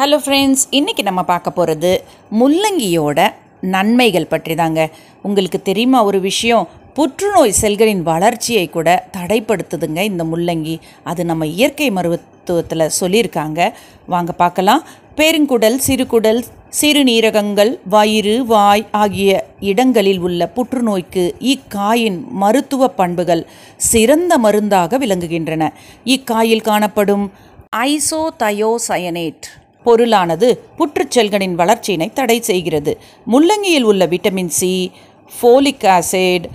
hello friends இன்றைக்கி நம்ம பார்க்க போகிறது முள்ளங்கியோட நன்மைகள் பற்றி தாங்க உங்களுக்கு தெரியுமா ஒரு விஷயம் புற்றுநோய் செல்களின் வளர்ச்சியை கூட தடைப்படுத்துதுங்க இந்த முள்ளங்கி அது நம்ம இயற்கை மருத்துவத்தில் சொல்லியிருக்காங்க வாங்க பார்க்கலாம் பெருங்குடல் சிறுகுடல் சிறுநீரகங்கள் வயிறு வாய் ஆகிய இடங்களில் உள்ள புற்றுநோய்க்கு இக்காயின் மருத்துவ பண்புகள் சிறந்த மருந்தாக விளங்குகின்றன இக்காயில் காணப்படும் ஐசோதயோசயனேட் பொருளானது புற்றுச்செல்களின் வளர்ச்சியினை தடை செய்கிறது முள்ளங்கியில் உள்ள vitamin C folic acid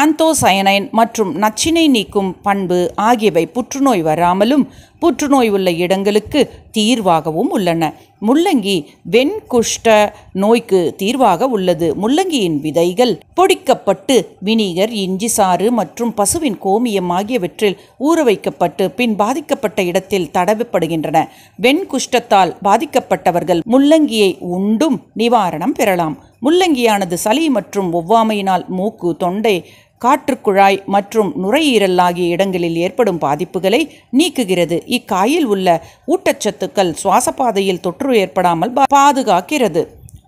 anthocyanin மற்றும் நச்சினை நீக்கும் பண்பு ஆகியவை புற்றுநோய் வராமலும் புற்றுநோய் உள்ள இடங்களுக்கு தீர்வாகவும் உள்ளன முள்ளங்கி வெண்குஷ்ட நோய்க்கு தீர்வாக உள்ளது முள்ளங்கியின் விதைகள் பொடிக்கப்பட்டு வினிகர் இஞ்சி சாறு மற்றும் பசுவின் கோமியம் ஆகியவற்றில் ஊற வைக்கப்பட்டு பின் பாதிக்கப்பட்ட இடத்தில் தடவப்படுகின்றன வெண்குஷ்டத்தால் பாதிக்கப்பட்டவர்கள் முள்ளங்கியை உண்டும் நிவாரணம் பெறலாம் முள்ளங்கியானது சளி மற்றும் ஒவ்வாமையினால் மூக்கு தொண்டை காற்றுக்குழாய் மற்றும் நுரையீரல் ஆகிய இடங்களில் ஏற்படும் பாதிப்புகளை நீக்குகிறது இக்காயில் உள்ள ஊட்டச்சத்துக்கள் சுவாசப்பாதையில் தொற்று ஏற்படாமல் பாதுகாக்கிறது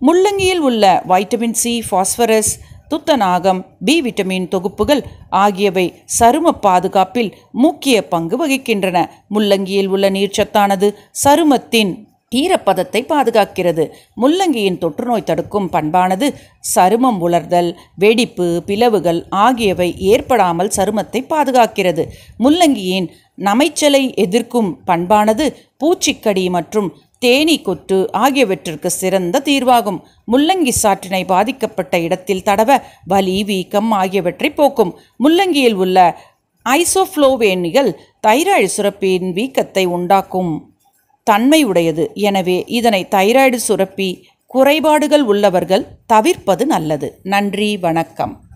முள்ளங்கியில் உள்ள வைட்டமின் சி பாஸ்பரஸ் துத்தநாகம் பி விட்டமின் தொகுப்புகள் ஆகியவை சரும பாதுகாப்பில் முக்கிய பங்கு வகிக்கின்றன முள்ளங்கியில் உள்ள நீர்ச்சத்தானது சருமத்தின் ஈரப்பதத்தை பாதுகாக்கிறது முள்ளங்கியின் தொற்றுநோய் தடுக்கும் பண்பானது சருமம் உலர்தல் வெடிப்பு பிளவுகள் ஆகியவை ஏற்படாமல் சருமத்தை பாதுகாக்கிறது முள்ளங்கியின் நமைச்சலை எதிர்க்கும் பண்பானது பூச்சிக்கடி மற்றும் தேனீ கொத்து ஆகியவற்றிற்கு சிறந்த தீர்வாகும் முள்ளங்கி சாற்றினை பாதிக்கப்பட்ட இடத்தில் தடவ வலி வீக்கம் ஆகியவற்றை போக்கும் முள்ளங்கியில் உள்ள ஐசோஃப்ளோவேனிகள் தைராய்டு சுரப்பியின் வீக்கத்தை உண்டாக்கும் தன்மையுடையது எனவே இதனை தைராய்டு சுரப்பி குறைபாடுகள் உள்ளவர்கள் தவிர்ப்பது நல்லது நன்றி வணக்கம்